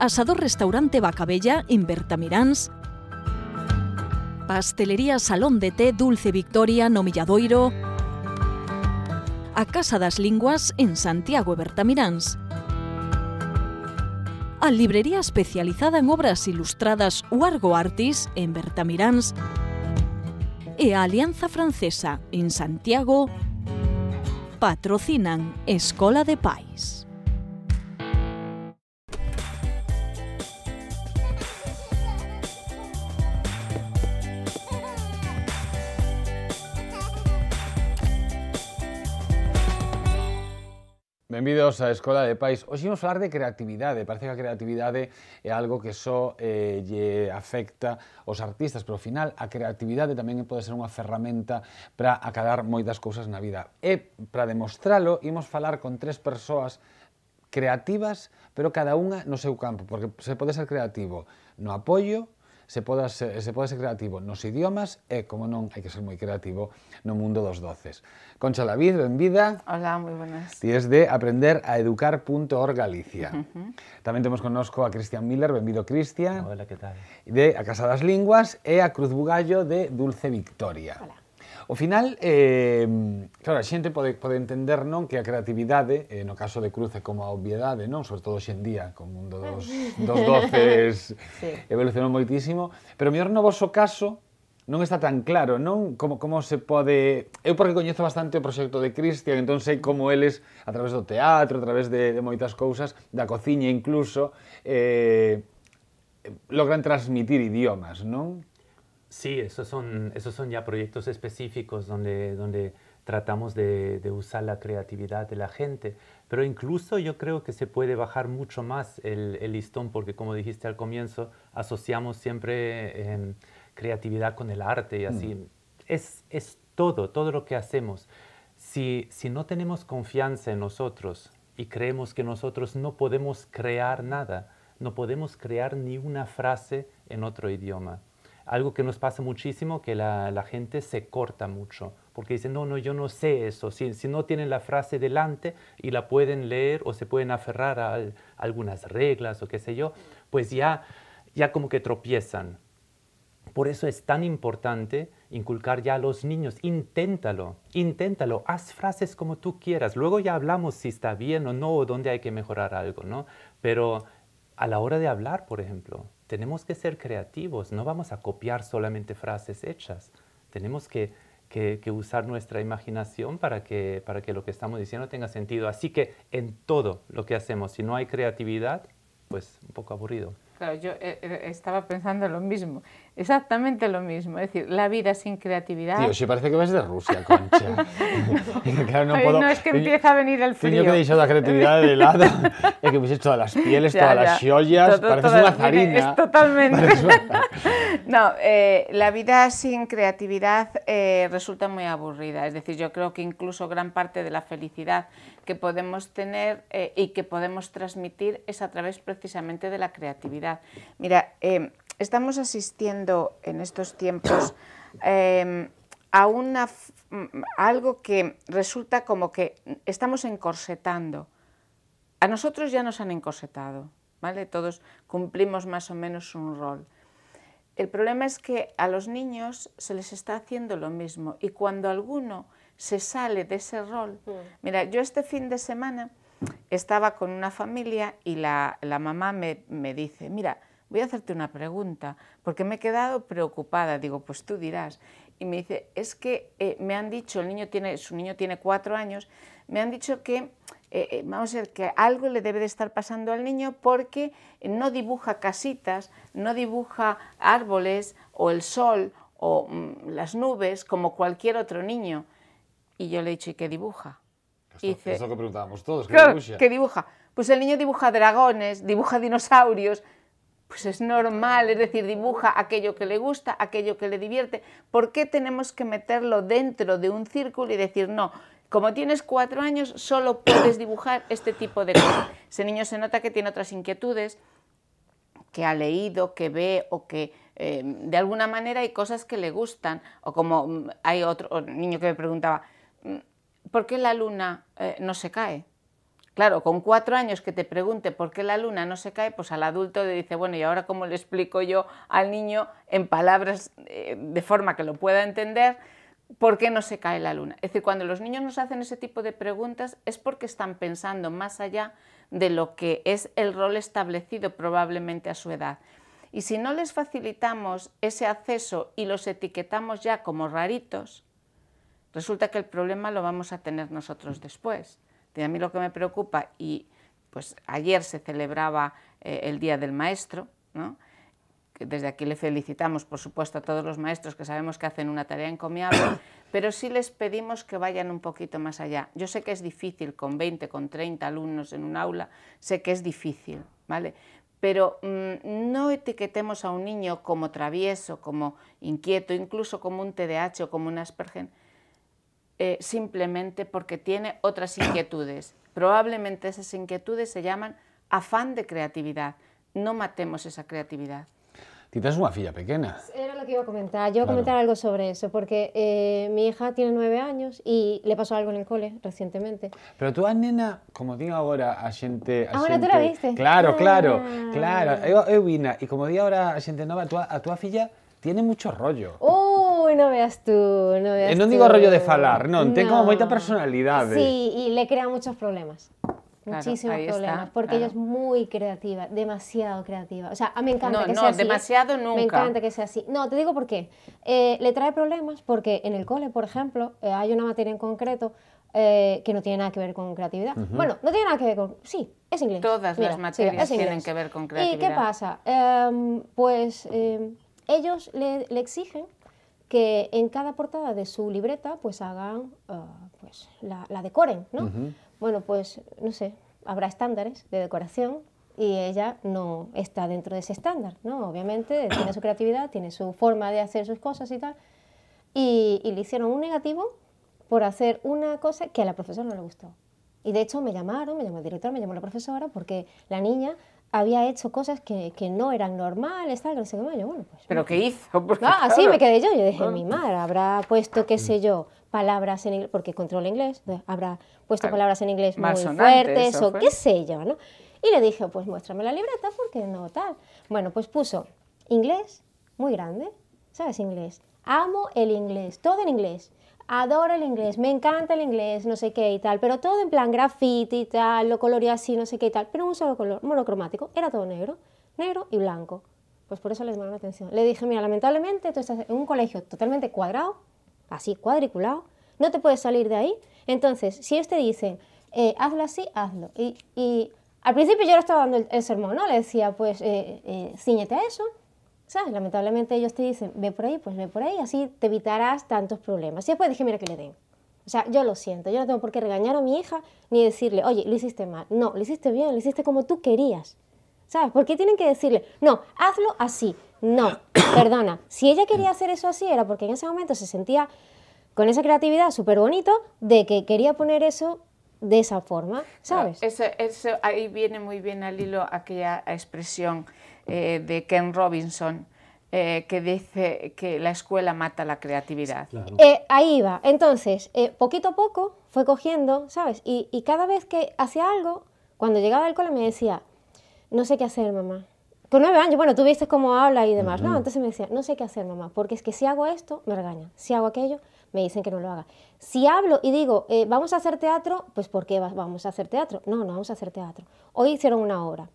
Asador Restaurante Bacabella en Bertamirans, Pastelería Salón de Té Dulce Victoria Nomilladoiro, Milladoiro, a Casa das Linguas en Santiago Bertamirans, a librería especializada en obras ilustradas Huargo Artis en Bertamirans, e Alianza Francesa en Santiago patrocinan Escola de Pais. Benvidos á Escola de Pais. Hoxe imos falar de creatividade. Parece que a creatividade é algo que só eh, lle afecta aos artistas, pero ao final a creatividade tamén pode ser unha ferramenta para acadar moitas cousas na vida. E para demostralo, imos falar con tres persoas creativas, pero cada unha no seu campo, porque se pode ser creativo no apoio, se ser, se poda ser creativo nos idiomas e, como non, hai que ser moi creativo no mundo dos doces. Concha David, benvida. Hola, moi buenas. Ti es de aprenderaeducar.org Galicia. Uh -huh. Tamén temos conosco a Cristian Miller, benvido Cristian. Hola, que tal? De A Casa das Linguas e a Cruz Bugallo de Dulce Victoria. Hola. O final, eh, claro, a xente pode, pode entender non que a creatividade, eh, no caso de cruce como a obviedade, non sobre todo xendía, con mundo dos, dos doces, sí. evolucionou moitísimo, pero mellor no vosso caso, non está tan claro, non? Como, como se pode... Eu porque coñezo bastante o proxecto de Cristian, entón sei como eles, a través do teatro, a través de, de moitas cousas, da cociña incluso, eh, logran transmitir idiomas, non? Sí, esos son, ya proyectos específicos donde, tratamos de, usar la creatividad de la gente. Pero incluso yo creo que se puede bajar mucho más el, listón porque como dijiste al comienzo, asociamos siempre em, creatividad con el arte y así. Mm. Es, todo, todo lo que hacemos. si no tenemos confianza en nosotros y creemos que nosotros no podemos crear nada, no podemos crear ni una frase en otro idioma algo que nos pasa muchísimo, que la, gente se corta mucho, porque dice, no, no, yo no sé eso. Si, no tienen la frase delante y la pueden leer o se pueden aferrar a, algunas reglas o qué sé yo, pues ya, ya como que tropiezan. Por eso es tan importante inculcar ya a los niños, inténtalo, inténtalo, haz frases como tú quieras. Luego ya hablamos si está bien o no, o dónde hay que mejorar algo, ¿no? Pero a la hora de hablar, por ejemplo, tenemos que ser creativos, no vamos a copiar solamente frases hechas, tenemos que, usar nuestra imaginación para que, para que lo que estamos diciendo tenga sentido. Así que en todo lo que hacemos, si no hay creatividad, pues un poco aburrido. Claro, yo eh, eh, estaba pensando lo mismo, exactamente lo mismo, es decir, la vida sin creatividad... Tío, si parece que ves de Rusia, Concha. claro, no, no, es que empieza a venir el frío. Tengo que toda la creatividad de lado, es que hubiese todas las pieles, todas las xollas, pareces una zarina. Es totalmente... no, eh, la vida sin creatividad resulta muy aburrida, es decir, yo creo que incluso gran parte de la felicidad que podemos tener eh, y que podemos transmitir es a través precisamente de la creatividad. Mira, em, estamos asistiendo en estos tiempos em, a, una, mm, algo que resulta como que estamos encorsetando. A nosotros ya nos han encorsetado, ¿vale? Todos cumplimos más o menos un rol. El problema es que a los niños se les está haciendo lo mismo y cuando alguno se sale de ese rol. Mm. Mira, yo este fin de semana estaba con una familia y la, mamá me, dice, mira, voy a hacerte una pregunta, porque me he quedado preocupada. Digo, pues tú dirás. Y me dice, es que eh, me han dicho, el niño tiene, su niño tiene cuatro años, me han dicho que, eh, eh, vamos a ver, que algo le debe de estar pasando al niño porque no dibuja casitas, no dibuja árboles o el sol o mm, las nubes como cualquier otro niño. Y yo le he dicho, ¿y qué dibuja? Eso es lo que preguntábamos todos, ¿qué, dibuja? Pues el niño dibuja dragones, dibuja dinosaurios, pues es normal, es decir, dibuja aquello que le gusta, aquello que le divierte. ¿Por qué tenemos que meterlo dentro de un círculo y decir, no, como tienes cuatro años, solo puedes dibujar este tipo de cosas? Ese niño se nota que tiene otras inquietudes, que ha leído, que ve o que eh, de alguna manera hay cosas que le gustan. O como mm, hay otro niño que me preguntaba, ¿por qué la luna eh, no se cae? Claro, con cuatro años que te pregunte por qué la luna no se cae, pues al adulto le dice, bueno, ¿y ahora cómo le explico yo al niño en palabras eh, de forma que lo pueda entender? ¿Por qué no se cae la luna? Es decir, cuando los niños nos hacen ese tipo de preguntas es porque están pensando más allá de lo que es el rol establecido probablemente a su edad. Y si no les facilitamos ese acceso y los etiquetamos ya como raritos, Resulta que el problema lo vamos a tener nosotros después. de a mí lo que me preocupa, y pues ayer se celebraba eh, el Día del Maestro, ¿no? desde aquí le felicitamos, por supuesto, a todos los maestros que sabemos que hacen una tarea encomiable, pero sí les pedimos que vayan un poquito más allá. Yo sé que es difícil con 20, con 30 alumnos en un aula, sé que es difícil, ¿vale? Pero mm, no etiquetemos a un niño como travieso, como inquieto, incluso como un TDAH o como un Asperger, eh, simplemente porque tiene otras inquietudes. Probablemente esas inquietudes se llaman afán de creatividad. No matemos esa creatividad. Tita es una filla pequeña. Era lo que iba a comentar. Yo iba a comentar algo sobre eso, porque eh, mi hija tiene nueve años y le pasó algo en el cole recientemente. Pero tú, ah, nena, como digo ahora, a gente... ahora tú la viste. Claro, claro, ah. claro. yo Y como digo ahora a gente a tu, a tu filla tiene mucho rollo. ¡Oh! no veas tú, no eh, digo rollo de falar, no, tengo como mucha eh. Sí, y le crea muchos problemas. muchísimos problemas, porque ella es muy creativa, demasiado creativa. O sea, me encanta que sea así. no demasiado nunca. Me encanta que sea así. No, te digo por qué. Eh, le trae problemas porque en el cole, por ejemplo, hay una materia en concreto que no tiene nada que ver con creatividad. Bueno, no tiene nada que ver con... Sí, es inglés. Todas las materias tienen que ver con creatividad. ¿Y qué pasa? Em, pues em, ellos le exigen que en cada portada de su libreta pues hagan, eh, pues la, decoren, ¿no? Bueno, pues no sé, habrá estándares de decoración y ella no está dentro de ese estándar, ¿no? Obviamente tiene su creatividad, tiene su forma de hacer sus cosas y tal, y, y le hicieron un negativo por hacer una cosa que a la profesora no le gustó. Y de hecho me llamaron, me llamó el director, me llamó la profesora, porque la niña había hecho cosas que, que no eran normales, tal, no sé qué Yo, bueno, pues, ¿Pero qué hizo? ¡Ah, sí! así me quedé yo. Yo dije, mi madre habrá puesto, qué sé mm. yo, palabras en inglés, porque controla inglés, habrá puesto palabras en inglés muy fuertes o qué sé yo, ¿no? Y le dije, pues muéstrame la libreta porque no tal. Bueno, pues puso inglés muy grande, ¿sabes inglés? Amo el inglés, todo en inglés adoro el inglés, me encanta el inglés, no sé qué y tal, pero todo en plan graffiti y tal, lo coloría así, no sé qué y tal, pero un solo color, monocromático, era todo negro, negro y blanco. Pues por eso les llamaron la atención. Le dije, mira, lamentablemente tú estás en un colegio totalmente cuadrado, así, cuadriculado, no te puedes salir de ahí. Entonces, si usted dice, eh, hazlo así, hazlo. Y, al principio yo le estaba dando el, sermón, Le decía, pues, eh, eh ciñete a eso, ¿sabes? Lamentablemente ellos te dicen, ve por ahí, pues ve por ahí, así te evitarás tantos problemas. Y después dije, mira que le den. O sea, yo lo siento, yo no tengo por qué regañar a mi hija ni decirle, oye, lo hiciste mal. No, lo hiciste bien, lo hiciste como tú querías. ¿Sabes? ¿Por qué tienen que decirle, no, hazlo así? No, perdona. Si ella quería hacer eso así era porque en ese momento se sentía con esa creatividad súper bonito de que quería poner eso de esa forma, ¿sabes? Eso, eso ahí viene muy bien al hilo aquella expresión eh, de Ken Robinson. Eh, que dice que la escuela mata la creatividad. Eh, ahí va. Entonces, poquito a poco fue cogiendo, ¿sabes? Y, cada vez que hacía algo, cuando llegaba al cole me decía, no sé qué hacer, mamá. Con nueve años, bueno, tú viste cómo habla y demás, ¿no? Entonces me decía, no sé qué hacer, mamá, porque es que si hago esto, me regañan. Si hago aquello, me dicen que no lo haga. Si hablo y digo, vamos a hacer teatro, pues ¿por qué vamos a hacer teatro? No, no vamos a hacer teatro. Hoy hicieron una obra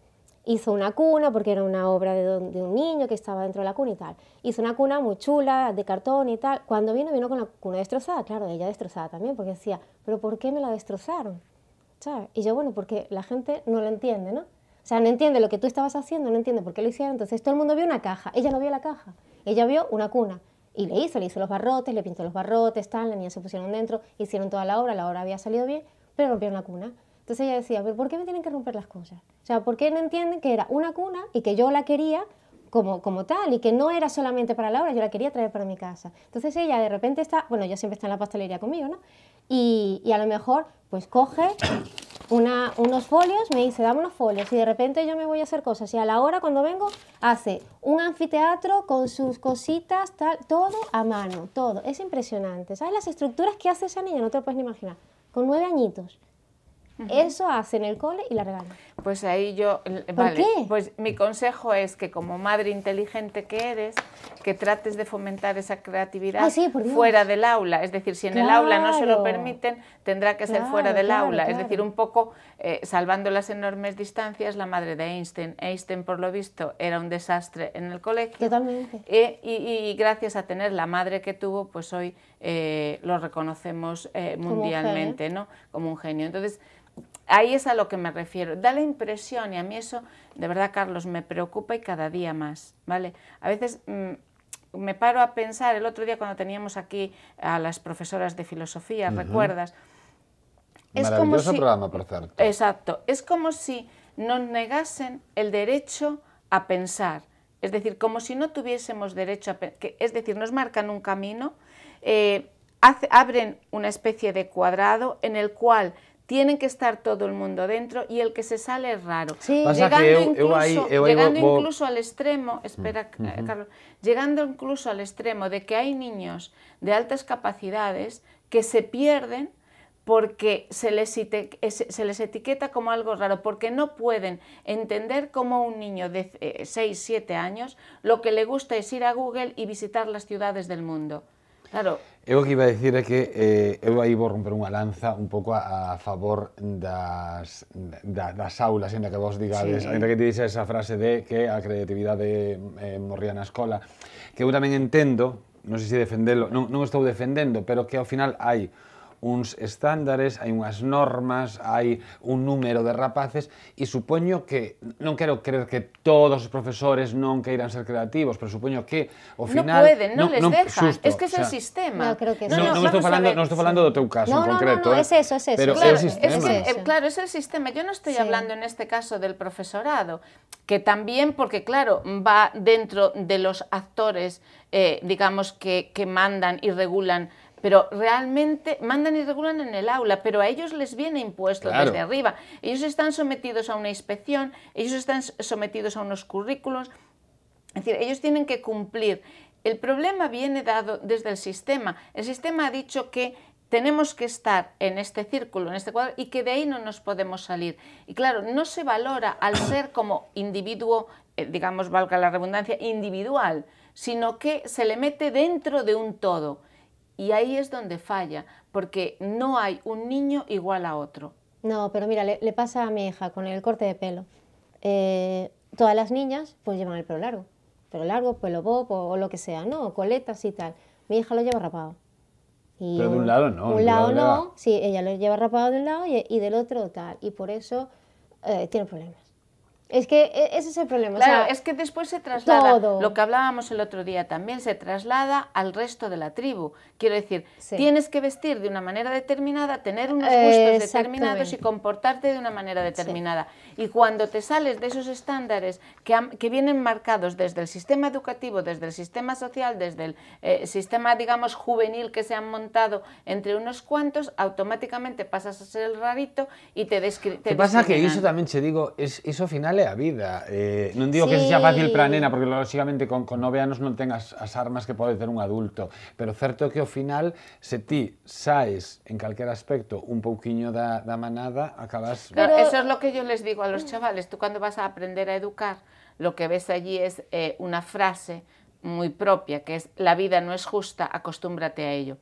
hizo una cuna porque era una obra de, un niño que estaba dentro de la cuna y tal. Hizo una cuna muy chula, de cartón y tal. Cuando vino, vino con la cuna destrozada, claro, ella destrozada también, porque decía, pero ¿por qué me la destrozaron? ¿Sabes? Y yo, bueno, porque la gente no lo entiende, ¿no? O sea, no entiende lo que tú estabas haciendo, no entiende por qué lo hicieron. Entonces todo el mundo vio una caja, ella no vio la caja, ella vio una cuna. Y le hizo, le hizo los barrotes, le pintó los barrotes, tal, la niña se pusieron dentro, hicieron toda la obra, la obra había salido bien, pero rompieron la cuna. Entonces ella decía, ¿por qué me tienen que romper las cosas? O sea, ¿por qué no entienden que era una cuna y que yo la quería como, como tal y que no era solamente para Laura, yo la quería traer para mi casa? Entonces ella de repente está, bueno, ella siempre está en la pastelería conmigo, ¿no? Y, y a lo mejor pues coge unos folios, me dice, dame unos folios y de repente yo me voy a hacer cosas y a la hora cuando vengo hace un anfiteatro con sus cositas, tal, todo a mano, todo. Es impresionante. ¿Sabes las estructuras que hace esa niña? No te lo puedes ni imaginar. Con nueve añitos. Eso hace en el cole y la regalan. Pues ahí yo, ¿Por qué? pues mi consejo es que como madre inteligente que eres, que trates de fomentar esa creatividad fuera del aula. Es decir, si en el aula no se lo permiten, tendrá que ser fuera del aula. Es decir, un poco eh, salvando las enormes distancias, la madre de Einstein. Einstein, por lo visto, era un desastre en el colegio. Totalmente. Eh, y, gracias a tener la madre que tuvo, pues hoy eh, lo reconocemos mundialmente, ¿no? Como un genio. Entonces, Ahí es a lo que me refiero. Da la impresión, y a mí eso, de verdad, Carlos, me preocupa y cada día más, ¿vale? A veces mm, me paro a pensar, el otro día cuando teníamos aquí a las profesoras de filosofía, ¿recuerdas? Es como si, programa, por cierto. Exacto. Es como si nos negasen el derecho a pensar. Es decir, como si no tuviésemos derecho a pensar. Es decir, nos marcan un camino, eh, abren una especie de cuadrado en el cual tienen que estar todo el mundo dentro y el que se sale es raro. Llegando, incluso, al extremo, mm, espera, eh, Carlos, llegando incluso al extremo de que hay niños de altas capacidades que se pierden porque se les, se les etiqueta como algo raro, porque no pueden entender cómo un niño de 6, eh, 7 años lo que le gusta es ir a Google y visitar las ciudades del mundo. Claro. Eu o que iba a dicir é que eh, eu aí vou romper unha lanza un pouco a, a favor das, da, das aulas, ainda que vos digades, sí. ainda que te dixe esa frase de que a creatividade eh, morría na escola, que eu tamén entendo, non sei se defendelo, non, non estou defendendo, pero que ao final hai uns estándares, hai unhas normas, hai un número de rapaces e supoño que, non quero creer que todos os profesores non queiran ser creativos, pero supoño que ao final... Non poden, non, non les dejan, es que é o sea, sistema. No, creo que no, no, non, non, estou falando, non estou falando do teu caso no, en concreto. No, no, no, eh? es eso, es eso. Pero claro, é o sistema. Es, eh, claro, es el sistema. Yo no estoy sí. hablando en este caso del profesorado, que también, porque claro, va dentro de los actores, eh, digamos, que, que mandan y regulan pero realmente mandan y regulan en el aula, pero a ellos les viene impuesto desde arriba. Ellos están sometidos a una inspección, ellos están sometidos a unos currículos, es decir, ellos tienen que cumplir. El problema viene dado desde el sistema. El sistema ha dicho que tenemos que estar en este círculo, en este cuadro, y que de ahí no nos podemos salir. Y claro, no se valora al ser como individuo, eh, digamos, valga la redundancia, individual, sino que se le mete dentro de un todo. Y ahí es donde falla, porque no hay un niño igual a otro. No, pero mira, le, pasa a mi hija con el corte de pelo. Eh, todas las niñas pues llevan el pelo largo, pelo largo, pelo bob o, lo que sea, ¿no? coletas y tal. Mi hija lo lleva rapado. Y pero de un lado no. Un lado, no, sí, ella lo lleva rapado de un lado y, y del otro tal. Y por eso eh, tiene problemas. Es que e-, ese es el problema. Claro, es que después se traslada, lo que hablábamos el otro día también, se traslada al resto de la tribu. Quiero decir, tienes que vestir de una manera determinada, tener unos gustos determinados y comportarte de una manera determinada. Y cuando te sales de esos estándares que, vienen marcados desde el sistema educativo, desde el sistema social, desde el eh, sistema, digamos, juvenil que se han montado entre unos cuantos, automáticamente pasas a ser el rarito y te, descri pasa? Que eso también, te digo, eso final vida. Eh, no digo que sea fácil para nena, porque lógicamente con, con nove anos tengas las armas que puede tener un adulto, pero cierto que al final, se ti saes en cualquier aspecto un pouquiño da, manada, acabas... eso es lo que yo les digo a los chavales, tú cuando vas a aprender a educar, lo que ves allí es eh, una frase muy propia, que es la vida no es justa, acostúmbrate a ello.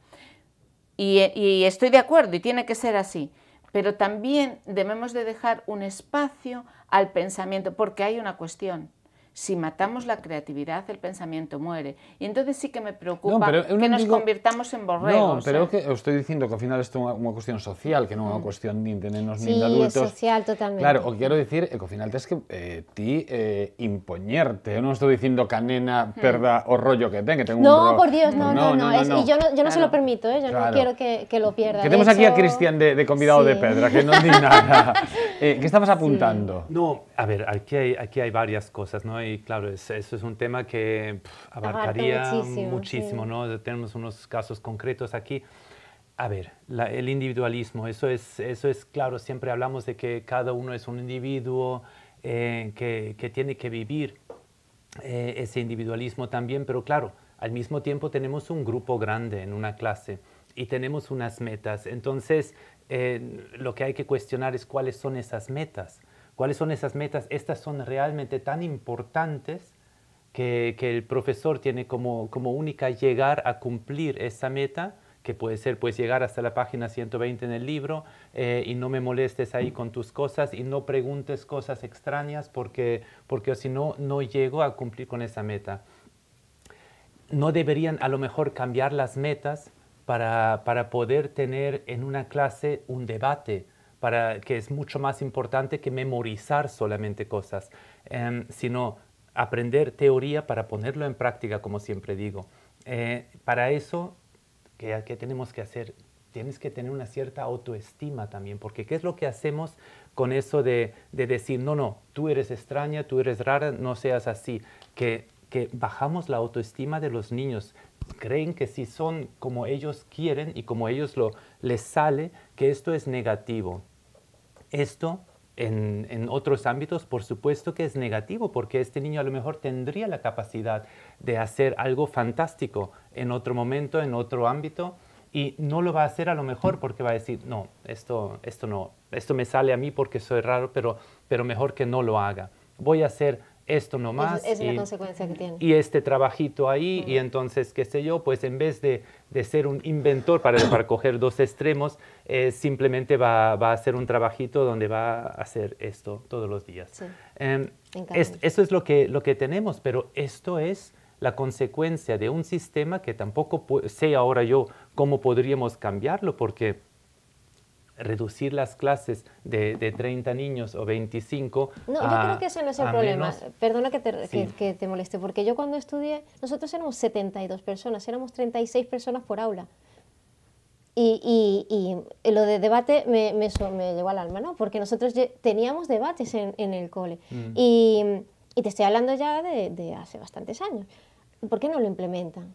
Y, y, estoy de acuerdo y tiene que ser así, pero también debemos de dejar un espacio al pensamiento, porque hay una cuestión si matamos la creatividad, el pensamiento muere. Y entonces sí que me preocupa que nos convirtamos en borregos. No, pero ¿eh? que estoy diciendo que al final esto es una, cuestión social, que no es una mm. cuestión de tenernos ni de adultos. Sí, social totalmente. Claro, o quiero decir eh, que al final tienes que eh, ti imponerte. Yo no estoy diciendo canena, mm. perda o rollo que tenga. tengo no, por Dios, no, no, no. y yo no, se lo permito, yo no quiero que, que lo pierda. tenemos aquí a Cristian de, convidado de Pedra, que no di nada. ¿Qué estabas apuntando? No, a ver, aquí hay, aquí hay varias cosas, ¿no? Y claro, eso es un tema que abarcaría muchísimo, ¿no? Tenemos unos casos concretos aquí. A ver, el individualismo, eso es, claro, siempre hablamos de que cada uno es un individuo eh, que, tiene que vivir eh, ese individualismo también, pero claro, al mismo tiempo tenemos un grupo grande en una clase y tenemos unas metas, entonces eh, lo que hay que cuestionar es cuáles son esas metas cuáles son esas metas, estas son realmente tan importantes que, el profesor tiene como, como, única llegar a cumplir esa meta, que puede ser pues llegar hasta la página 120 en el libro eh, y no me molestes ahí con tus cosas y no preguntes cosas extrañas porque, porque si no, no llego a cumplir con esa meta. No deberían a lo mejor cambiar las metas para poder tener en una clase un debate, para que es mucho más importante que memorizar solamente cosas, em, sino aprender teoría para ponerlo en práctica, como siempre digo. Eh, para eso, ¿qué, tenemos que hacer? Tienes que tener una cierta autoestima también, porque ¿qué es lo que hacemos con eso de, decir, no, no, tú eres extraña, tú eres rara, no seas así? Que, que bajamos la autoestima de los niños, creen que si son como ellos quieren y como ellos lo les sale, que esto es negativo. Esto en, otros ámbitos, por supuesto que es negativo, porque este niño a lo mejor tendría la capacidad de hacer algo fantástico en otro momento, en otro ámbito, y no lo va a hacer a lo mejor porque va a decir, no, esto, esto no, esto me sale a mí porque soy raro, pero, pero mejor que no lo haga. Voy a hacer esto nomás. Es, y, este trabajito ahí, y entonces, qué sé yo, pues en vez de, ser un inventor para, coger dos extremos, eh, simplemente va, a hacer un trabajito donde va a hacer esto todos los días. Em, eso es lo que, lo que tenemos, pero esto es la consecuencia de un sistema que tampoco sé ahora yo cómo podríamos cambiarlo, porque reducir las clases de, 30 niños o 25. No, yo creo que ese no es el problema. Perdona que te, que, te, moleste, porque yo cuando estudié, nosotros éramos 72 personas, éramos 36 personas por aula. Y, y, lo de debate me, me, llevó al alma, ¿no? Porque nosotros teníamos debates en, el cole. Mm. Y, te estoy hablando ya de, hace bastantes años. ¿Por qué no lo implementan?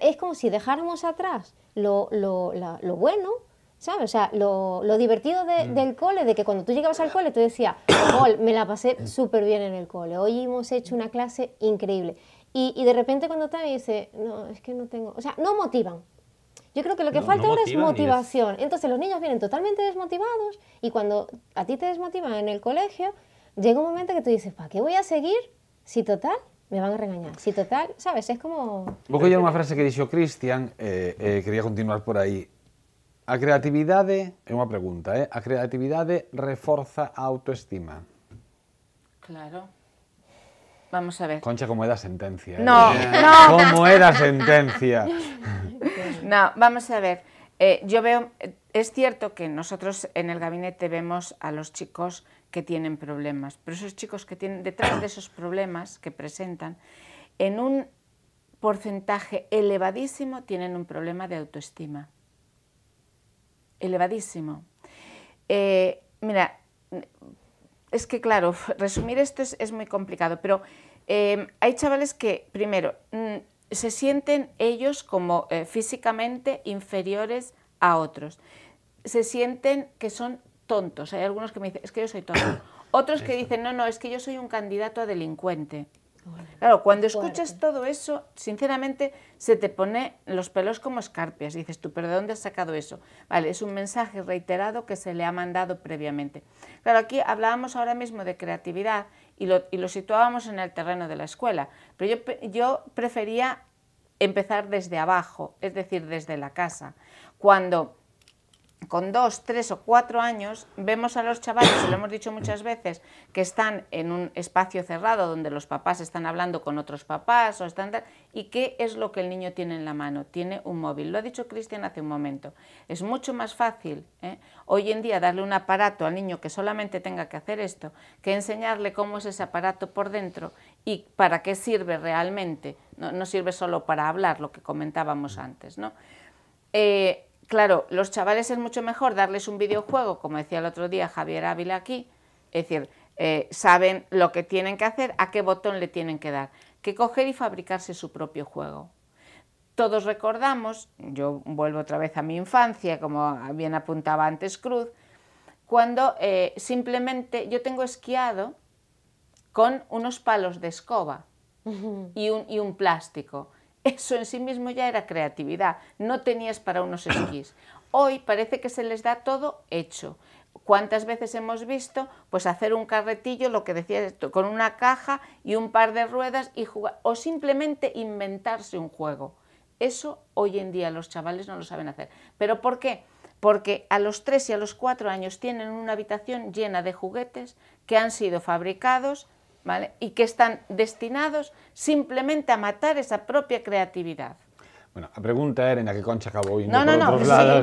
Es como si dejáramos atrás lo, lo bueno ¿Sabes? O sea, lo, lo divertido mm. del cole, de que cuando tú llegabas al cole, tú decías, me la pasé súper bien en el cole, hoy hemos hecho una clase increíble. Y, de repente cuando te dice, no, es que no tengo, o sea, no motivan. Yo creo que lo que falta ahora es motivación. Entonces los niños vienen totalmente desmotivados y cuando a ti te desmotivan en el colegio, llega un momento que tú dices, ¿para qué voy a seguir si total me van a regañar. Si total, sabes, es como... Vos coller una frase que dijo Cristian, eh, eh, quería continuar por ahí a de... Es una pregunta, eh? A de reforza autoestima? Claro. Vamos a ver. Concha, como era sentencia. Eh? No, eh, no. Como era sentencia. No, vamos a ver. Eh, yo veo, es cierto que nosotros en el gabinete vemos a los chicos que tienen problemas, pero esos chicos que tienen detrás de esos problemas que presentan, en un porcentaje elevadísimo tienen un problema de autoestima elevadísimo. Eh, mira, es que claro, resumir esto es, muy complicado, pero eh, hay chavales que, primero, mm, se sienten ellos como eh, físicamente inferiores a otros. Se sienten que son tontos. Hay algunos que me dicen, es que yo soy tonto. Otros que dicen, no, no, es que yo soy un candidato a delincuente. Claro, cuando escuchas todo eso, sinceramente se te pone los pelos como escarpias. dices tú, ¿pero de dónde has sacado eso? Vale, es un mensaje reiterado que se le ha mandado previamente. Claro, aquí hablábamos ahora mismo de creatividad y lo, situábamos en el terreno de la escuela, pero yo, yo prefería empezar desde abajo, es decir, desde la casa. Cuando con dos, tres o cuatro años, vemos a los chavales, y lo hemos dicho muchas veces, que están en un espacio cerrado donde los papás están hablando con otros papás o están... ¿Y qué es lo que el niño tiene en la mano? Tiene un móvil. Lo ha dicho Cristian hace un momento. Es mucho más fácil ¿eh? hoy en día darle un aparato al niño que solamente tenga que hacer esto, que enseñarle cómo es ese aparato por dentro y para qué sirve realmente. No, sirve solo para hablar, lo que comentábamos antes. ¿no? Eh, claro, los chavales es mucho mejor darles un videojuego, como decía el otro día Javier Ávila aquí, es decir, eh, saben lo que tienen que hacer, a qué botón le tienen que dar, que coger y fabricarse su propio juego. Todos recordamos, yo vuelvo otra vez a mi infancia, como bien apuntaba antes Cruz, cuando eh, simplemente yo tengo esquiado con unos palos de escoba y un plástico. Eso en sí mismo ya era creatividad, no tenías para unos esquís. Hoy parece que se les da todo hecho. ¿Cuántas veces hemos visto pues hacer un carretillo, lo que decía con una caja y un par de ruedas o simplemente inventarse un juego? Eso hoy en día los chavales no lo saben hacer. ¿Pero por qué? Porque a los 3 y a los 4 años tienen una habitación llena de juguetes que han sido fabricados ¿vale? Y que están destinados simplemente a matar esa propia creatividad. Bueno, la pregunta era en la que Concha acabó hoy no, no, no, sí, claro,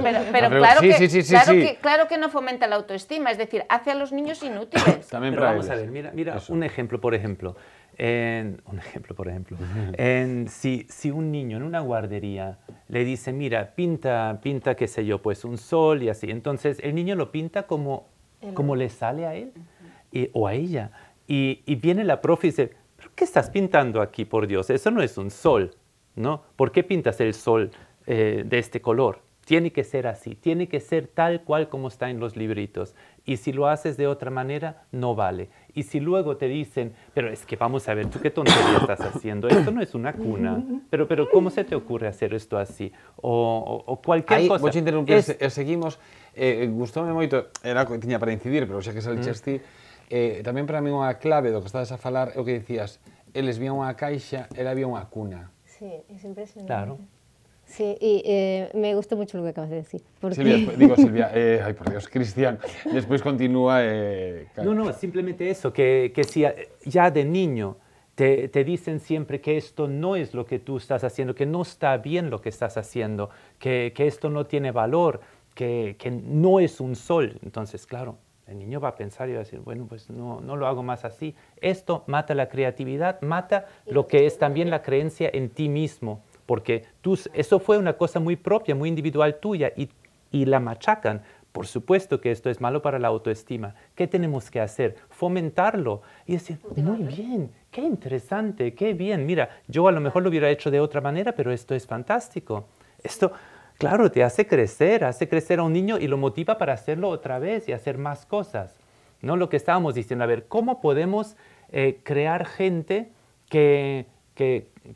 sí, que, sí, claro, que, claro, que, no fomenta la autoestima, es decir, hace a los niños inútiles. También pero vamos a ver, mira, mira un ejemplo, por ejemplo. En, un ejemplo, por ejemplo. En, si, si, un niño en una guardería le dice, mira, pinta, pinta, qué sé yo, pues un sol y así, entonces el niño lo pinta como, como le sale a él o a ella. Y, viene la profe y dice, ¿pero qué estás pintando aquí, por Dios? Eso no es un sol, ¿no? ¿Por qué pintas el sol eh, de este color? Tiene que ser así, tiene que ser tal cual como está en los libritos. Y si lo haces de otra manera, no vale. Y si luego te dicen, pero es que vamos a ver, tú qué tontería estás haciendo, esto no es una cuna, pero, pero ¿cómo se te ocurre hacer esto así? O, cualquier cosa. Voy a interrumpir, eh, seguimos. Eh, gustóme moito, era para incidir, pero sé que el mm. Eh, también para mí una clave de lo que estabas a hablar lo o que él eles vían una caixa, ela había una cuna. Sí, es impresionante. Claro. Sí, y e, eh, me gustó mucho lo que acabas de decir. Silvia, digo Silvia, eh, ay por Dios, Cristian, después continúa... no, no, simplemente eso, que, que si ya de niño te, te, dicen siempre que esto no es lo que tú estás haciendo, que no está bien lo que estás haciendo, que, que esto no tiene valor, que, que no es un sol, entonces claro, el niño va a pensar y va a decir, bueno, pues no, lo hago más así. Esto mata la creatividad, mata lo que es también la creencia en ti mismo, porque tú, eso fue una cosa muy propia, muy individual tuya y, y la machacan. Por supuesto que esto es malo para la autoestima. ¿Qué tenemos que hacer? Fomentarlo y decir, muy bien, qué interesante, qué bien. Mira, yo a lo mejor lo hubiera hecho de otra manera, pero esto es fantástico. Esto, Claro, te hace crecer, hace crecer a un niño y lo motiva para hacerlo otra vez y hacer más cosas. ¿no? Lo que estábamos diciendo, a ver, ¿cómo podemos eh, crear gente que,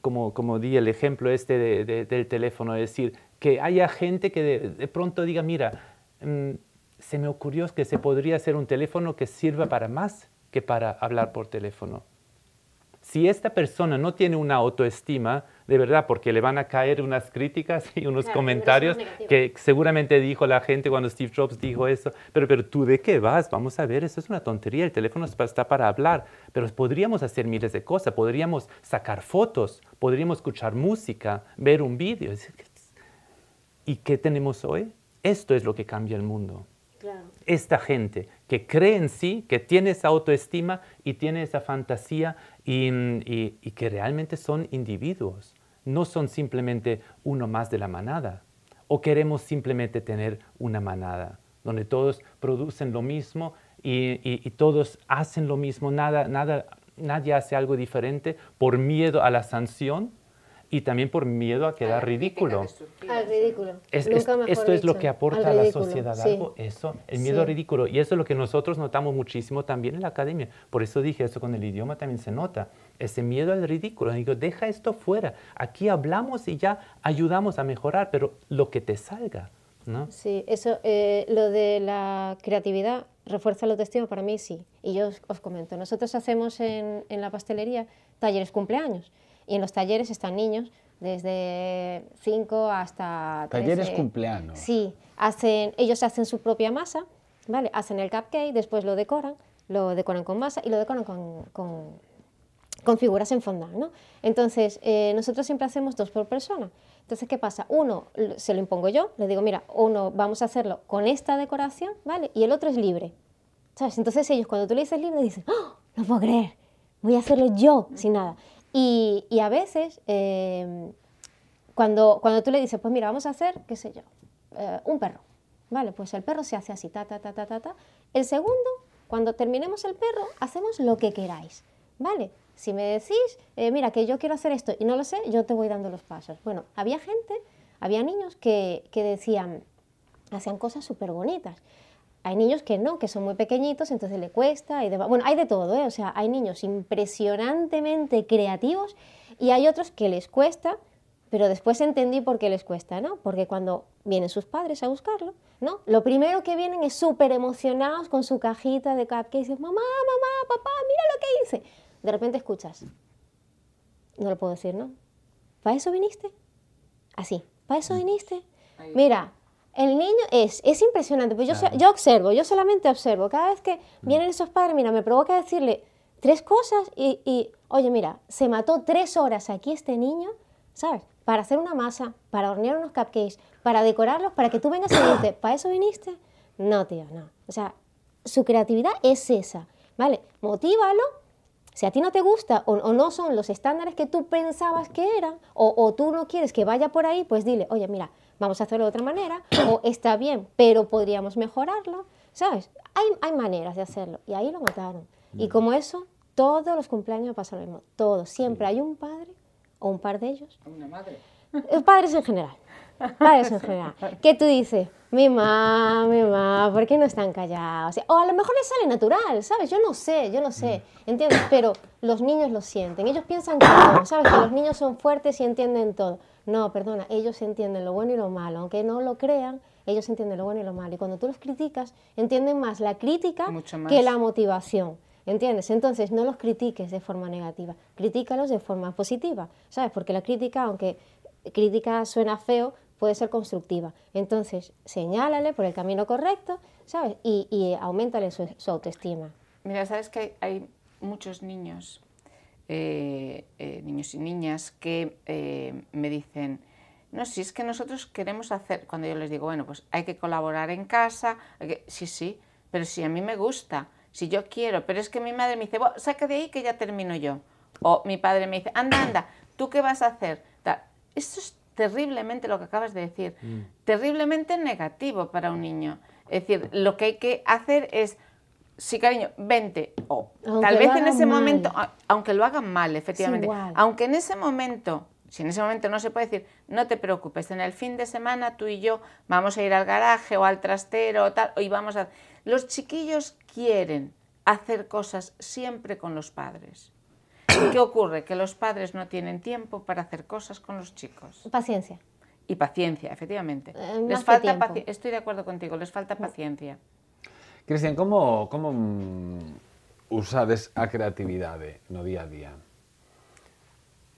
como, di el ejemplo este del teléfono, es decir, que haya gente que de, pronto diga, mira, mm, se me ocurrió que se podría hacer un teléfono que sirva para más que para hablar por teléfono si esta persona no tiene una autoestima, de verdad, porque le van a caer unas críticas y unos comentarios que seguramente dijo la gente cuando Steve Jobs dijo eso, pero, pero tú de qué vas, vamos a ver, eso es una tontería, el teléfono está para hablar, pero podríamos hacer miles de cosas, podríamos sacar fotos, podríamos escuchar música, ver un vídeo. ¿Y qué tenemos hoy? Esto es lo que cambia el mundo. Esta gente que cree en sí, que tiene esa autoestima y tiene esa fantasía y, que realmente son individuos, no son simplemente uno más de la manada. O queremos simplemente tener una manada donde todos producen lo mismo y, y, todos hacen lo mismo, nada, nada, nadie hace algo diferente por miedo a la sanción, y también por miedo a quedar ridículo. Al ridículo. esto es lo que aporta a la sociedad algo, eso, el miedo al ridículo. Y eso es lo que nosotros notamos muchísimo también en la academia. Por eso dije, eso con el idioma también se nota, ese miedo al ridículo. Digo, deja esto fuera, aquí hablamos y ya ayudamos a mejorar, pero lo que te salga. ¿No? Sí, eso, eh, lo de la creatividad refuerza los testigo, para mí sí. Y yo os, os comento, nosotros hacemos en, en, la pastelería talleres cumpleaños. Y en los talleres están niños desde 5 hasta Talleres cumpleaños. Sí, hacen, ellos hacen su propia masa, ¿vale? Hacen el cupcake, después lo decoran, lo decoran con masa y lo decoran con, con, con figuras en fondant, ¿no? Entonces, eh, nosotros siempre hacemos dos por persona. Entonces, ¿qué pasa? Uno se lo impongo yo, le digo, mira, uno vamos a hacerlo con esta decoración, ¿vale? Y el otro es libre, ¿sabes? Entonces ellos cuando tú le dices libre dicen, ¡Oh, no puedo creer, voy a hacerlo yo, sin nada. Y, a veces, em, cuando, tú le dices, pues mira, vamos a hacer, qué sé yo, eh, un perro. Vale, pues el perro se hace así, ta, ta, ta, ta, ta, ta. El segundo, cuando terminemos el perro, hacemos lo que queráis. Vale, si me decís, eh, mira, que yo quiero hacer esto y no lo sé, yo te voy dando los pasos. Bueno, había gente, había niños que, que decían, hacían cosas súper bonitas. Hay niños que no, que son muy pequeñitos, entonces le cuesta y Bueno, hay de todo, ¿eh? O sea, hay niños impresionantemente creativos y hay otros que les cuesta, pero después entendí por qué les cuesta, ¿no? Porque cuando vienen sus padres a buscarlo, ¿no? Lo primero que vienen es súper emocionados con su cajita de cupcakes y dicen, mamá, mamá, papá, mira lo que hice. De repente escuchas, no lo puedo decir, ¿no? ¿Para eso viniste? Así, ¿para eso mm. viniste? Mira, el niño es, es impresionante, pues yo, observo, yo solamente observo. Cada vez que mm. vienen esos padres, mira, me provoca decirle tres cosas y, y, oye, mira, se mató tres horas aquí este niño, ¿sabes? Para hacer una masa, para hornear unos cupcakes, para decorarlos, para que tú vengas y dices, ¿para eso viniste? No, tío, no. O sea, su creatividad es esa, ¿vale? Motívalo. Si a ti no te gusta o, no son los estándares que tú pensabas que eran, o tú no quieres que vaya por ahí, pues dile, oye, mira, vamos a hacerlo de otra manera, o está bien, pero podríamos mejorarlo, ¿sabes? Hay, hay maneras de hacerlo, y ahí lo mataron. Y como eso, todos los cumpleaños pasa lo mismo, todos, siempre hay un padre, o un par de ellos. Una madre. Eh, padres en general, padres en general, que tú dices, mi mamá, mi mamá, ¿por qué no están callados? O a lo mejor les sale natural, ¿sabes? Yo no sé, yo no sé, mm. ¿entiendes? Pero los niños lo sienten, ellos piensan que no, ¿sabes? Que los niños son fuertes y entienden todo. No, perdona, ellos entienden lo bueno y lo malo, aunque no lo crean, ellos entienden lo bueno y lo malo. Y cuando tú los criticas, entienden más la crítica que la motivación. ¿Entiendes? Entonces no los critiques de forma negativa, críticalos de forma positiva, ¿sabes? Porque la crítica, aunque crítica suena feo, puede ser constructiva. Entonces, señálale por el camino correcto, ¿sabes? Y, aumentale su, su autoestima. Mira, sabes que hay muchos niños eh, eh, niños y niñas que eh, me dicen, no, si es que nosotros queremos hacer, cuando yo les digo, bueno, pues hay que colaborar en casa, sí, sí, pero si a mí me gusta, si yo quiero, pero es que mi madre me dice, saca de ahí que ya termino yo. O mi padre me dice, anda, anda, ¿tú qué vas a hacer? Esto es terriblemente lo que acabas de decir, mm. terriblemente negativo para un niño. Es decir, lo que hay que hacer es sí, cariño, vente. o Tal vez en ese momento, aunque lo hagan mal, efectivamente, aunque en ese momento, si en ese momento no se puede decir, no te preocupes, en el fin de semana tú y yo vamos a ir al garaje o al trastero o tal, y vamos a... Los chiquillos quieren hacer cosas siempre con los padres. ¿Qué ocurre? Que los padres no tienen tiempo para hacer cosas con los chicos. Paciencia. Y paciencia, efectivamente. Eh, les falta Estoy de acuerdo contigo, les falta mm. paciencia. Cristian, ¿cómo usas mm, usades a creatividad no día a día?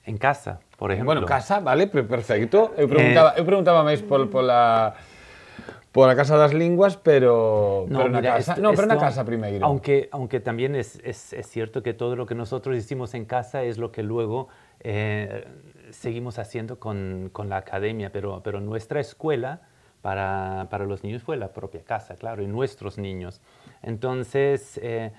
En casa, por ejemplo. Bueno, casa, vale, perfecto. Yo preguntaba, eh, eu preguntaba Casa de las pero, pero casa, no, pero en casa primero. Aunque, aunque también es, es, cierto que todo lo que nosotros hicimos en casa es lo que luego eh, seguimos haciendo con, con, la academia, pero, pero nuestra escuela para, para los niños fue la propia casa, claro, y nuestros niños. Entonces, eh,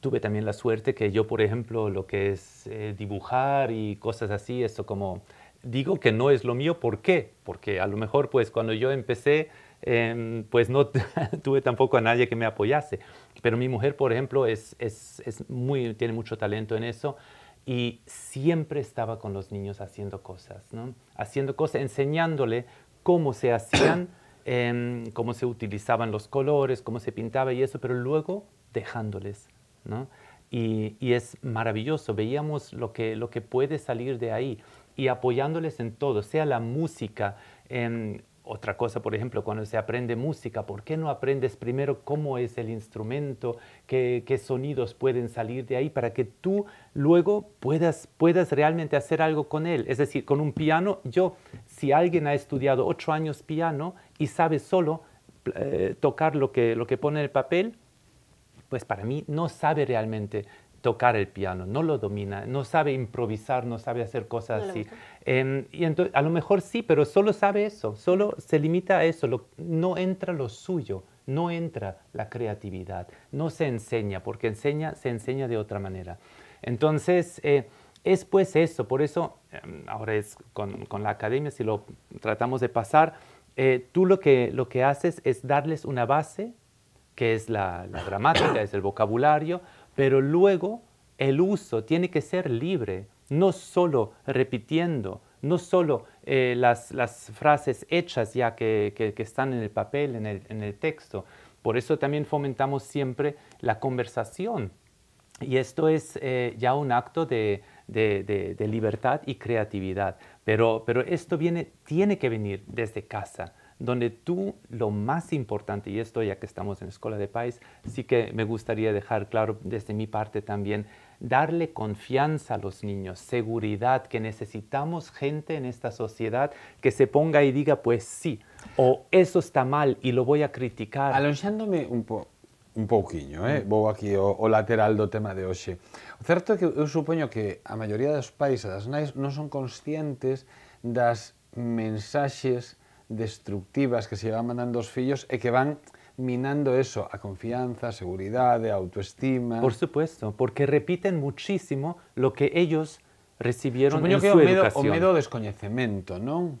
tuve también la suerte que yo, por ejemplo, lo que es eh, dibujar y cosas así, eso como, digo que no es lo mío, ¿por qué? Porque a lo mejor, pues, cuando yo empecé, em, pues no tuve tampoco a nadie que me apoyase. Pero mi mujer, por ejemplo, es, es, es muy, tiene mucho talento en eso y siempre estaba con los niños haciendo cosas, ¿no? haciendo cosas, enseñándole cómo se hacían, em, cómo se utilizaban los colores, cómo se pintaba y eso, pero luego dejándoles. Y, es maravilloso, veíamos lo que, lo que puede salir de ahí y apoyándoles en todo, sea la música, em, otra cosa, por ejemplo, cuando se aprende música, ¿por qué no aprendes primero cómo es el instrumento, qué, sonidos pueden salir de ahí para que tú luego puedas, puedas realmente hacer algo con él? Es decir, con un piano, yo, si alguien ha estudiado ocho años piano y sabe solo eh, tocar lo que, lo que pone en el papel, pues para mí no sabe realmente tocar el piano, no lo domina, no sabe improvisar, no sabe hacer cosas así. Em, y entonces, a lo mejor sí, pero solo sabe eso, solo se limita a eso, no entra lo suyo, no entra la creatividad, no se enseña, porque enseña, se enseña de otra manera. Entonces, eh, es pues eso, por eso em, ahora es con, con, la academia, si lo tratamos de pasar, eh, tú lo que, lo que haces es darles una base, que es la, la gramática, es el vocabulario, pero luego el uso tiene que ser libre, no solo repitiendo, no solo eh, las, frases hechas ya que, están en el papel, en el, texto. Por eso también fomentamos siempre la conversación. Y esto es eh, ya un acto de, libertad y creatividad. Pero, esto tiene que venir desde casa donde tú lo más importante, y esto ya que estamos en Escuela de País, sí que me gustaría dejar claro desde mi parte también, darle confianza a los niños, seguridad, que necesitamos gente en esta sociedad que se ponga y diga, pues sí, o eso está mal y lo voy a criticar. alonchándome un poquillo un eh? aquí o, lateral do tema de hoxe. O certo que yo supoño que a de los países a e das nais no son conscientes das mensajes destructivas que se llevan mandando los fillos y que van minando eso, a confianza, seguridad, autoestima. Por supuesto, porque repiten muchísimo lo que ellos recibieron en o educación. o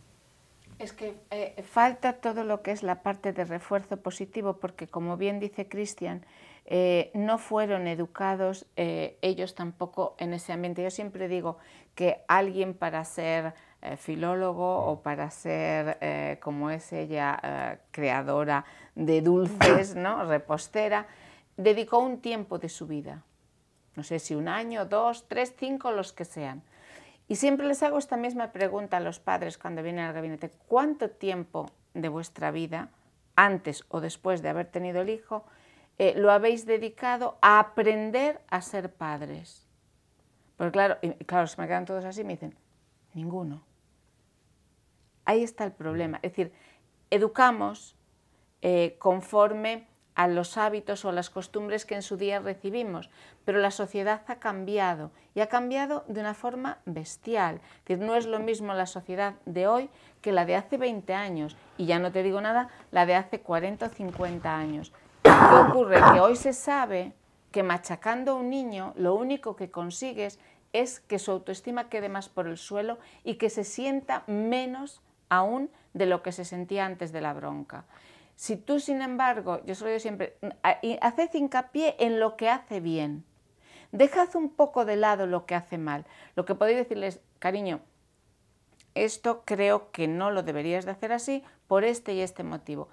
Es que eh, falta todo lo que es la parte de refuerzo positivo, porque como bien dice Cristian, eh, no fueron educados eh, ellos tampoco en ese ambiente. Yo siempre digo que alguien para ser eh, filólogo o para ser, eh, como es ella, eh, creadora de dulces, ¿no? repostera, dedicó un tiempo de su vida, no sé si un año, dos, tres, cinco, los que sean. Y siempre les hago esta misma pregunta a los padres cuando vienen al gabinete, ¿cuánto tiempo de vuestra vida, antes o después de haber tenido el hijo, lo habéis dedicado a aprender a ser padres. Porque claro, claro, se me quedan todos así y me dicen, ninguno. Ahí está el problema. Es decir, educamos eh, conforme a los hábitos o las costumbres que en su día recibimos, pero la sociedad ha cambiado y ha cambiado de una forma bestial. Es decir, no es lo mismo la sociedad de hoy que la de hace 20 años y ya no te digo nada, la de hace 40 o 50 años. ¿Qué ocurre? Que hoy se sabe que machacando a un niño lo único que consigues es que su autoestima quede más por el suelo y que se sienta menos aún de lo que se sentía antes de la bronca. Si tú, sin embargo, yo soy digo siempre, mm, haced hincapié en lo que hace bien. Dejad un poco de lado lo que hace mal. Lo que podéis decirles, cariño, esto creo que no lo deberías de hacer así por este y este motivo.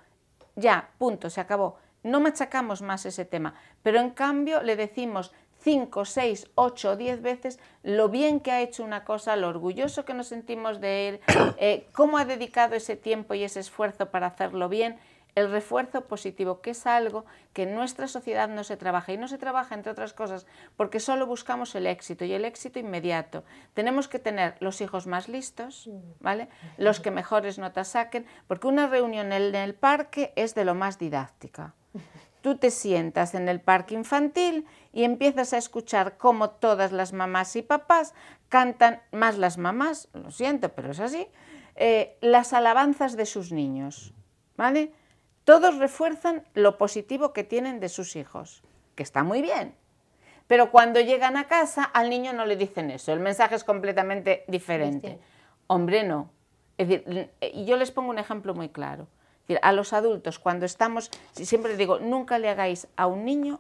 Ya, punto, se acabó. No machacamos más ese tema, pero en cambio le decimos 5, 6, 8, 10 veces lo bien que ha hecho una cosa, lo orgulloso que nos sentimos de él, eh, cómo ha dedicado ese tiempo y ese esfuerzo para hacerlo bien. El refuerzo positivo, que es algo que en nuestra sociedad no se trabaja y no se trabaja, entre otras cosas, porque solo buscamos el éxito y el éxito inmediato. Tenemos que tener los hijos más listos, ¿vale? los que mejores notas saquen, porque una reunión en el parque es de lo más didáctica. Tú te sientas en el parque infantil y empiezas a escuchar cómo todas las mamás y papás cantan, más las mamás, lo siento, pero es así, eh, las alabanzas de sus niños. ¿Vale? Todos refuerzan lo positivo que tienen de sus hijos, que está muy bien. Pero cuando llegan a casa, al niño no le dicen eso. El mensaje es completamente diferente. Hombre, no. Es decir, eh, yo les pongo un ejemplo muy claro. A los adultos, cuando estamos, siempre digo, nunca le hagáis a un niño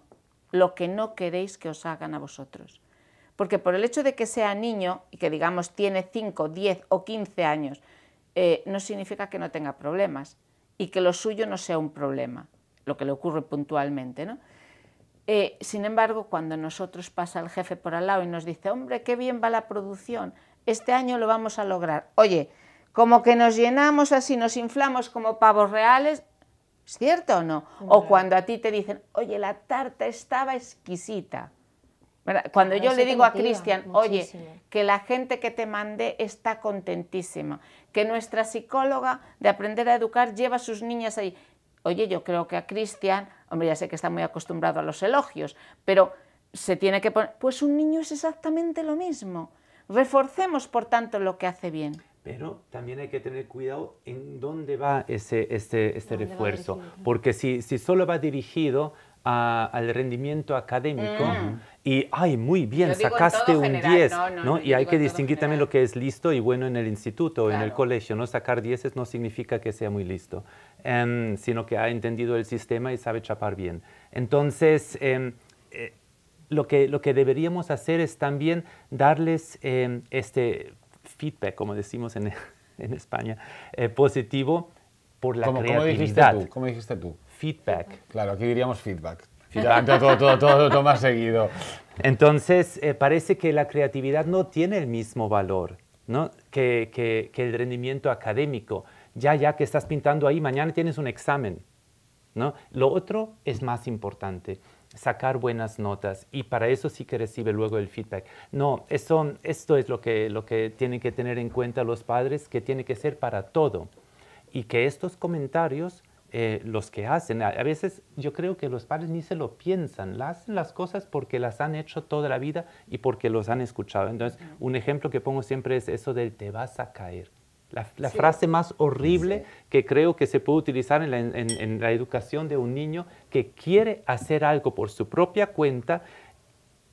lo que no queréis que os hagan a vosotros. Porque por el hecho de que sea niño y que digamos tiene 5, 10 o 15 años, eh, no significa que no tenga problemas y que lo suyo no sea un problema, lo que le ocurre puntualmente. ¿no? Eh, sin embargo, cuando nosotros pasa el jefe por al lado y nos dice, hombre, qué bien va la producción, este año lo vamos a lograr. Oye, como que nos llenamos así, nos inflamos como pavos reales, cierto o no? O cuando a ti te dicen, oye, la tarta estaba exquisita. Cuando yo le digo a Cristian, oye, que la gente que te mandé está contentísima, que nuestra psicóloga de aprender a educar lleva a sus niñas ahí. Oye, yo creo que a Cristian, hombre, ya sé que está muy acostumbrado a los elogios, pero se tiene que poner... Pues un niño es exactamente lo mismo. Reforcemos, por tanto, lo que hace bien pero también hay que tener cuidado en dónde va ese, este, este refuerzo, porque si, si solo va dirigido al rendimiento académico mm. y, ay, muy bien, sacaste un 10, ¿no? no, Y hay que distinguir también lo que es listo y bueno en el instituto, o en el colegio, ¿no? Sacar 10 no significa que sea muy listo, em, sino que ha entendido el sistema y sabe chapar bien. Entonces, em, eh, lo, que, lo que deberíamos hacer es también darles em, este feedback, como decimos en, España, eh, positivo por la creatividad. ¿cómo dijiste, tú? Feedback. Claro, aquí diríamos feedback. Feedback, todo, todo, todo, todo, más seguido. Entonces, eh, parece que la creatividad no tiene el mismo valor ¿no? que, que, el rendimiento académico. Ya, ya que estás pintando ahí, mañana tienes un examen. ¿no? Lo otro es más importante sacar buenas notas y para eso sí que recibe luego el feedback. No, esto es lo que, lo que tienen que tener en cuenta los padres, que tiene que ser para todo y que estos comentarios eh, los que hacen. A, veces yo creo que los padres ni se lo piensan, hacen las cosas porque las han hecho toda la vida y porque los han escuchado. Entonces, un ejemplo que pongo siempre es eso del te vas a caer la, frase más horrible que creo que se puede utilizar en la, educación de un niño que quiere hacer algo por su propia cuenta,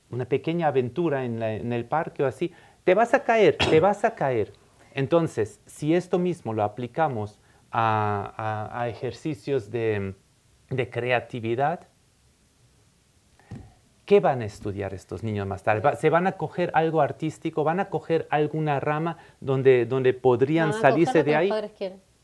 una pequeña aventura en, el parque o así, te vas a caer, te vas a caer. Entonces, si esto mismo lo aplicamos a, ejercicios de creatividad, ¿Qué van a estudiar estos niños más tarde? ¿Se van a coger algo artístico? ¿Van a coger alguna rama donde, donde podrían salirse de ahí?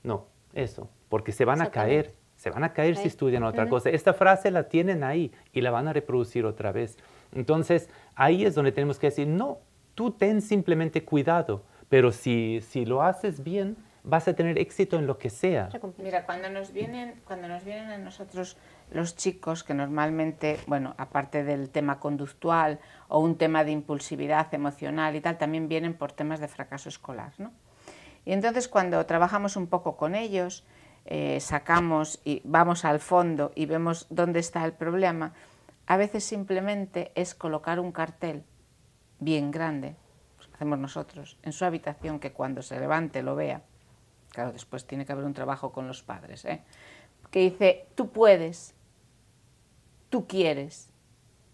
No, eso, porque se van a caer. Se van a caer si estudian otra cosa. Esta frase la tienen ahí y la van a reproducir otra vez. Entonces, ahí es donde tenemos que decir, no, tú ten simplemente cuidado, pero si, si lo haces bien, vas a tener éxito en lo que sea. Mira, cuando nos vienen, cuando nos vienen a nosotros los chicos que normalmente, bueno, aparte del tema conductual o un tema de impulsividad emocional y tal, también vienen por temas de fracaso escolar. Y entonces cuando trabajamos un poco con ellos, eh, sacamos y vamos al fondo y vemos dónde está el problema, a veces simplemente es colocar un cartel bien grande, pues, hacemos nosotros, en su habitación que cuando se levante lo vea. Claro, después tiene que haber un trabajo con los padres, ¿eh? que dice, tú puedes, tú quieres,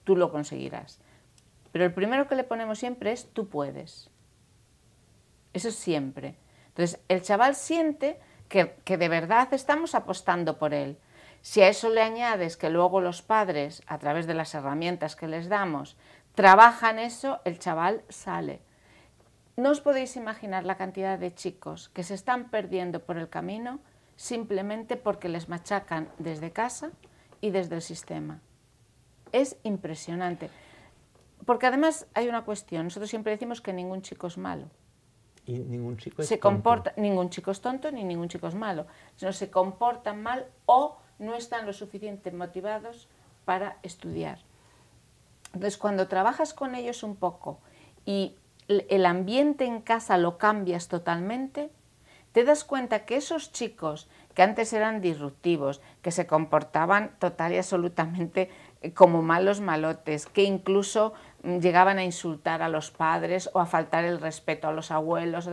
tú lo conseguirás. Pero el primero que le ponemos siempre es tú puedes. Eso es siempre. Entonces, el chaval siente que, que de verdad estamos apostando por él. Si a eso le añades que luego los padres, a través de las herramientas que les damos, trabajan eso, el chaval sale. No os podéis imaginar la cantidad de chicos que se están perdiendo por el camino simplemente porque les machacan desde casa y desde el sistema. Es impresionante. Porque además hay una cuestión, nosotros siempre decimos que ningún chico es malo. Y ningún chico se comporta, ningún chico es tonto ni ningún chico es malo, sino se comportan mal o no están lo suficiente motivados para estudiar. Entonces, cuando trabajas con ellos un poco y el ambiente en casa lo cambias totalmente, te das cuenta que esos chicos que antes eran disruptivos, que se comportaban total y absolutamente eh, como malos malotes, que incluso mm, llegaban a insultar a los padres o a faltar el respeto a los abuelos.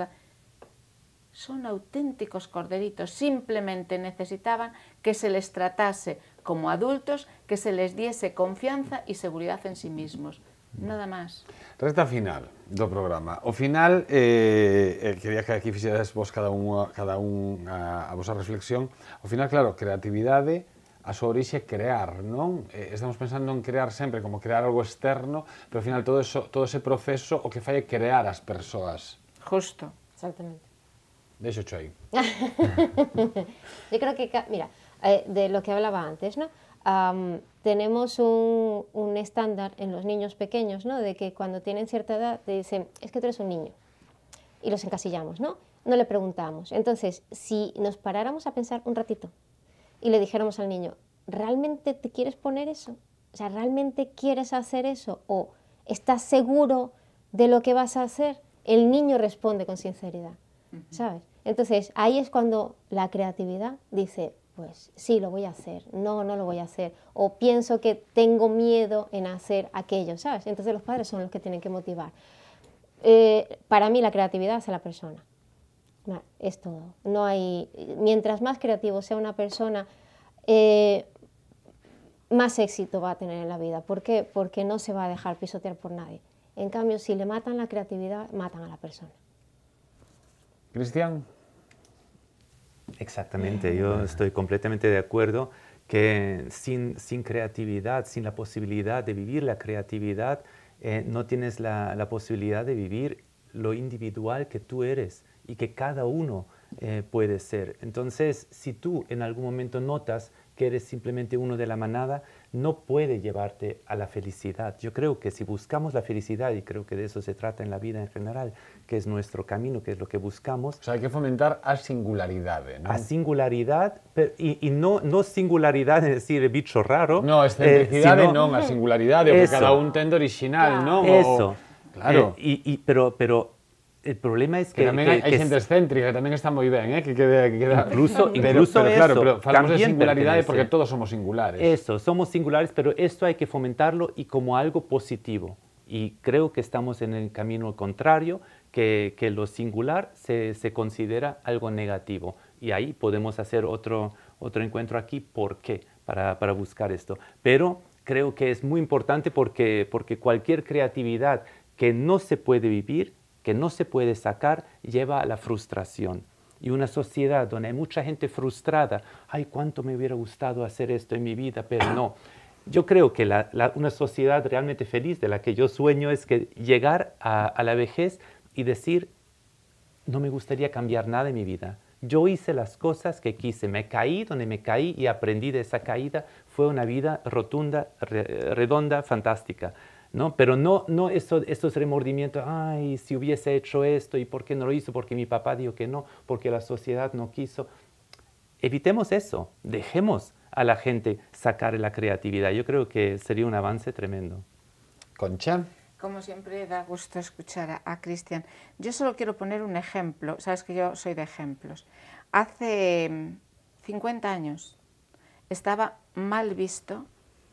Son auténticos corderitos, simplemente necesitaban que se les tratase como adultos, que se les diese confianza y seguridad en sí mismos. Mm. Nada más. Resta final. do programa. O final, eh, eh, quería que aquí fixeras vos cada un, cada un a, a vosa reflexión. O final, claro, creatividade, a súa orixe crear, non? Eh, estamos pensando en crear sempre como crear algo externo, pero ao final todo, eso, todo ese proceso o que fai é crear as persoas. Justo. Exactamente. Deixo cho aí. Eu creo que, mira, eh, de lo que hablaba antes, non? tenemos un, un, estándar en los niños pequeños, ¿no? De que cuando tienen cierta edad te dicen, es que tú eres un niño. Y los encasillamos, ¿no? No le preguntamos. Entonces, si nos paráramos a pensar un ratito y le dijéramos al niño, ¿realmente te quieres poner eso? O sea, ¿realmente quieres hacer eso? ¿O estás seguro de lo que vas a hacer? El niño responde con sinceridad, ¿sabes? Entonces, ahí es cuando la creatividad dice, pues sí, lo voy a hacer, no, no lo voy a hacer, o pienso que tengo miedo en hacer aquello, ¿sabes? Entonces los padres son los que tienen que motivar. Eh, para mí la creatividad es la persona, es todo. No hay, mientras más creativo sea una persona, eh, más éxito va a tener en la vida. ¿Por qué? Porque no se va a dejar pisotear por nadie. En cambio, si le matan la creatividad, matan a la persona. Cristian, Exactamente, yo estoy completamente de acuerdo que sin, sin creatividad, sin la posibilidad de vivir la creatividad, eh, no tienes la, posibilidad de vivir lo individual que tú eres y que cada uno eh, puede ser. Entonces, si tú en algún momento notas que eres simplemente uno de la manada, no puede llevarte a la felicidad. Yo creo que si buscamos la felicidad, y creo que de eso se trata en la vida en general, que es nuestro camino, que es lo que buscamos. O sea, hay que fomentar a singularidades. ¿no? A singularidad, y, no, no singularidad es decir bicho raro. No, eh, es no, a singularidad, porque cada un tendo original, ¿no? Eso. claro. Eh, y, pero, pero el problema es que... también hay, gente excéntrica, también está muy bien, ¿eh? que Incluso, incluso eso, claro, pero hablamos de singularidades porque todos somos singulares. Eso, somos singulares, pero esto hay que fomentarlo y como algo positivo. Y creo que estamos en el camino contrario, que, que lo singular se, se, considera algo negativo. Y ahí podemos hacer otro, otro encuentro aquí, ¿por qué? Para, para buscar esto. Pero creo que es muy importante porque, porque cualquier creatividad que no se puede vivir que no se puede sacar lleva a la frustración. Y una sociedad donde hay mucha gente frustrada, ay, cuánto me hubiera gustado hacer esto en mi vida, pero no. Yo creo que una sociedad realmente feliz de la que yo sueño es que llegar a, la vejez y decir, no me gustaría cambiar nada en mi vida. Yo hice las cosas que quise, me caí donde me caí y aprendí de esa caída. Fue una vida rotunda, redonda, fantástica. Pero no, no esto remordimientos, ay, si hubiese hecho esto y por qué no lo hizo, porque mi papá dijo que no, porque la sociedad no quiso. Evitemos eso, dejemos a la gente sacar la creatividad. Yo creo que sería un avance tremendo. Concha. Como siempre, da gusto escuchar a, a Cristian. Yo solo quiero poner un ejemplo. Sabes que yo soy de ejemplos. Hace 50 mm, años estaba mal visto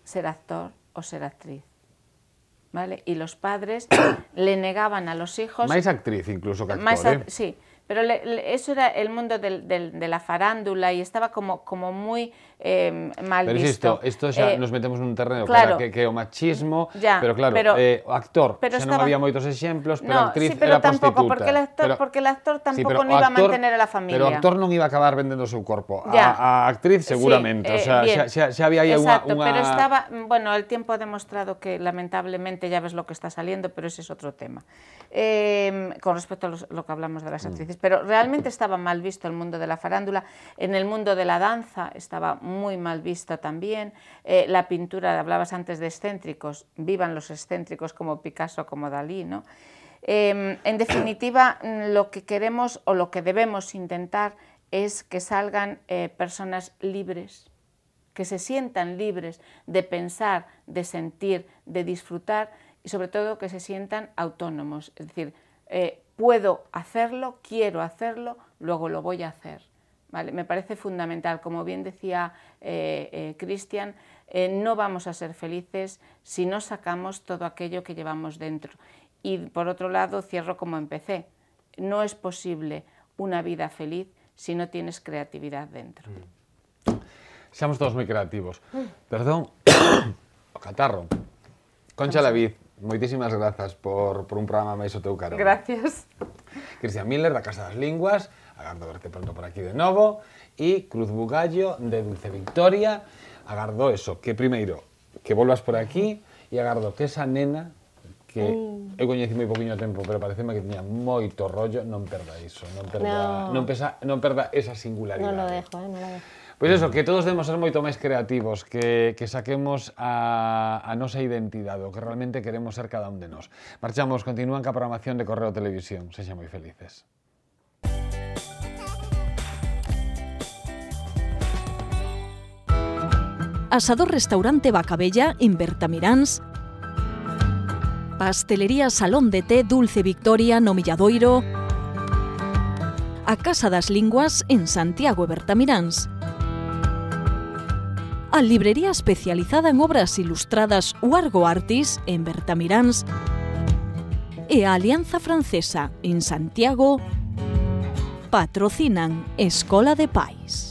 ser actor o ser actriz. Y los padres le negaban a los hijos... Más actriz incluso que actor, ¿eh? Sí, pero eso era el mundo de la farándula y estaba como, como muy Em, mal visto. esto ya eh, nos metemos en un terreno claro, que, que o machismo, pero claro, eh, actor, no había muchos ejemplos, pero tampoco, Porque el actor, tampoco porque el actor tampoco iba a mantener a la familia. Pero actor no iba a acabar vendiendo su cuerpo A, actriz seguramente, o eh, sea, si había Exacto, pero estaba, bueno, el tiempo ha demostrado que lamentablemente ya ves lo que está saliendo, pero ese es otro tema. Em, con respecto a lo que hablamos de las mm. actrices, pero realmente estaba mal visto el mundo de la farándula, en el mundo de la danza estaba muy mal vista también. Eh, la pintura, hablabas antes de excéntricos, vivan los excéntricos como Picasso, como Dalí, em, en definitiva, mm, lo que queremos o lo que debemos intentar es que salgan eh, personas libres, que se sientan libres de pensar, de sentir, de disfrutar y sobre todo que se sientan autónomos, es decir, eh, puedo hacerlo, quiero hacerlo, luego lo voy a hacer me parece fundamental. Como bien decía eh, eh, Cristian, eh, no vamos a ser felices si no sacamos todo aquello que llevamos dentro. Y por otro lado, cierro como empecé. No es posible una vida feliz si no tienes creatividad dentro. Mm. Seamos todos muy creativos. Mm. Perdón. Perdón, catarro. Concha Lavid, muchísimas gracias por, un programa máis Gracias. Cristian Miller, la Casa de las Lenguas. Agardo verte pronto por aquí de novo. E Cruz Bugallo, de Dulce Victoria. Agardo eso, que primeiro, que volvas por aquí e agardo que esa nena que mm. eu coñeci moi poquinho tempo, pero pareceme que tiña moito rollo, non perda iso, non perda, no. non pesa, non perda esa singularidade. Non lo dejo, eh, non lo dejo. Pois pues eso, que todos debemos ser moito máis creativos, que, que saquemos a, a nosa identidade, o que realmente queremos ser cada un de nós. Marchamos, continúan ca programación de Correo Televisión. Sexan moi felices. Asador Restaurante Bacabella, en Bertamiráns. Pastelería Salón de Té Dulce Victoria no Milladoiro, a Casa das Linguas en Santiago e Bertamiráns, a librería especializada en obras ilustradas Huargo Artis en Bertamiráns e a Alianza Francesa en Santiago patrocinan Escola de Pais.